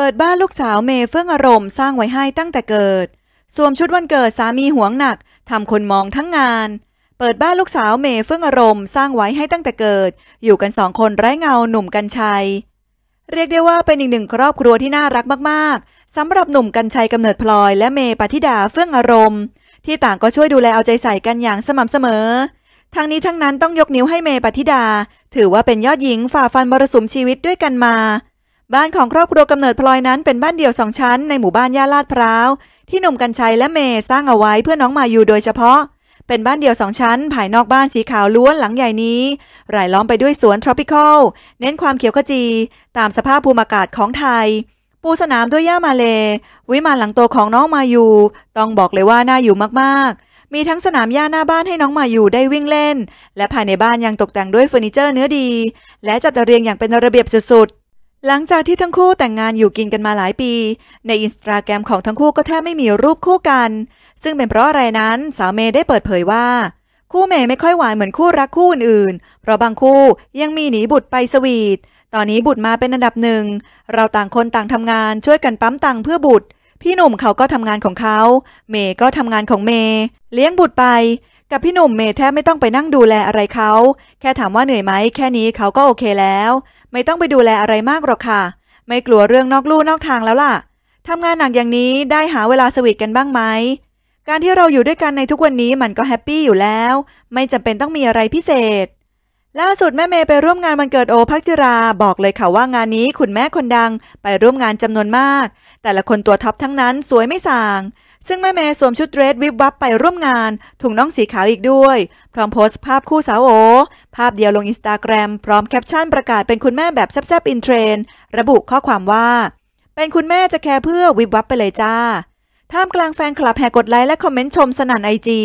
เปิดบ้านลูกสาวเมเฟื่องอารมณ์สร้างไว้ให้ตั้งแต่เกิดสวมชุดวันเกิดสามีหวงหนักทำคนมองทั้งงาน เปิดบ้านลูกสาวเมเฟื่องอารมณ์สร้างไว้ให้ตั้งแต่เกิด อยู่กันสองคนไร้เงาหนุ่มกัญชัยเรียกได้ว่าเป็นอีกหนึ่งครอบครัวที่น่ารักมากๆสำหรับหนุ่มกัญชัยกำเนิดพลอยและเมปฏิดาเฟื่องอารมณ์ที่ต่างก็ช่วยดูแลเอาใจใส่กันอย่างสม่ำเสมอ ทั้งนี้ทั้งนั้นต้องยกนิ้วให้เมปฏิดา ถือว่าเป็นยอดหญิงฝ่าฟันมรสุมชีวิตด้วยกันมาบ้านของครอบครัวกำเนิดพลอยนั้นเป็นบ้านเดี่ยวสองชั้นในหมู่บ้านย่าลาดพร้าว ที่หนุ่มกัญชัยและเมย์สร้างเอาไว้เพื่อน้องมาอยู่โดยเฉพาะ เป็นบ้านเดี่ยวสองชั้น ภายนอกบ้านสีขาวล้วนหลังใหญ่นี้รายล้อมไปด้วยสวนทรอปิคอลเน้นความเขียวขจี ตามสภาพภูมิอากาศของไทย ปูสนามด้วยหญ้ามาเล วิมานหลังโตของน้องมาอยู่ต้องบอกเลยว่าน่าอยู่มากๆ มีทั้งสนามหญ้าหน้าบ้านให้น้องมาอยู่ได้วิ่งเล่น และภายในบ้านยังตกแต่งด้วยเฟอร์นิเจอร์เนื้อดี และจัดเรียงอย่างเป็นระเบียบสุดหลังจากที่ทั้งคู่แต่งงานอยู่กินกันมาหลายปี ในอินสตาแกรมของทั้งคู่ก็แทบไม่มีรูปคู่กัน ซึ่งเป็นเพราะอะไรนั้นสาวเมย์ได้เปิดเผยว่า คู่เมย์ไม่ค่อยหวานเหมือนคู่รักคู่อื่นๆเพราะบางคู่ยังมีหนีบุตรไปสวีทตอนนี้บุตรมาเป็นอันดับหนึ่ง เราต่างคนต่างทำงานช่วยกันปั๊มตังเพื่อบุตร พี่หนุ่มเขาก็ทำงานของเขา เมย์ก็ทำงานของเมย์เลี้ยงบุตรไปกับพี่หนุ่มเมย์แทบไม่ต้องไปนั่งดูแลอะไรเขาแค่ถามว่าเหนื่อยไหมแค่นี้เขาก็โอเคแล้ว ไม่ต้องไปดูแลอะไรมากหรอกค่ะ ไม่กลัวเรื่องนอกลู่นอกทางแล้วล่ะทำงานหนักอย่างนี้ได้หาเวลาสวีทกันบ้างไหม การที่เราอยู่ด้วยกันในทุกวันนี้มันก็แฮปปี้อยู่แล้วไม่จำเป็นต้องมีอะไรพิเศษ ล่าสุดแม่เมย์ไปร่วมงานวันเกิดโอภักจิราบอกเลยค่ะว่างานนี้คุณแม่คนดังไปร่วมงานจำนวนมาก แต่ละคนตัวท็อปทั้งนั้นสวยไม่สางซึ่งแม่เมย์สวมชุดเดรสวิบวับไปร่วมงาน ถุงน่องสีขาวอีกด้วย พร้อมโพสต์ภาพคู่สาวโอ ภาพเดียวลงอินสตาแกรมพร้อมแคปชั่นประกาศเป็นคุณแม่แบบแซ่บๆ อินเทรนระบุข้อความว่า เป็นคุณแม่จะแคร์เพื่อวิบวับไปเลยจ้าท่ามกลางแฟนคลับแห่กดไลค์และคอมเมนต์ชมสนั่นไอจี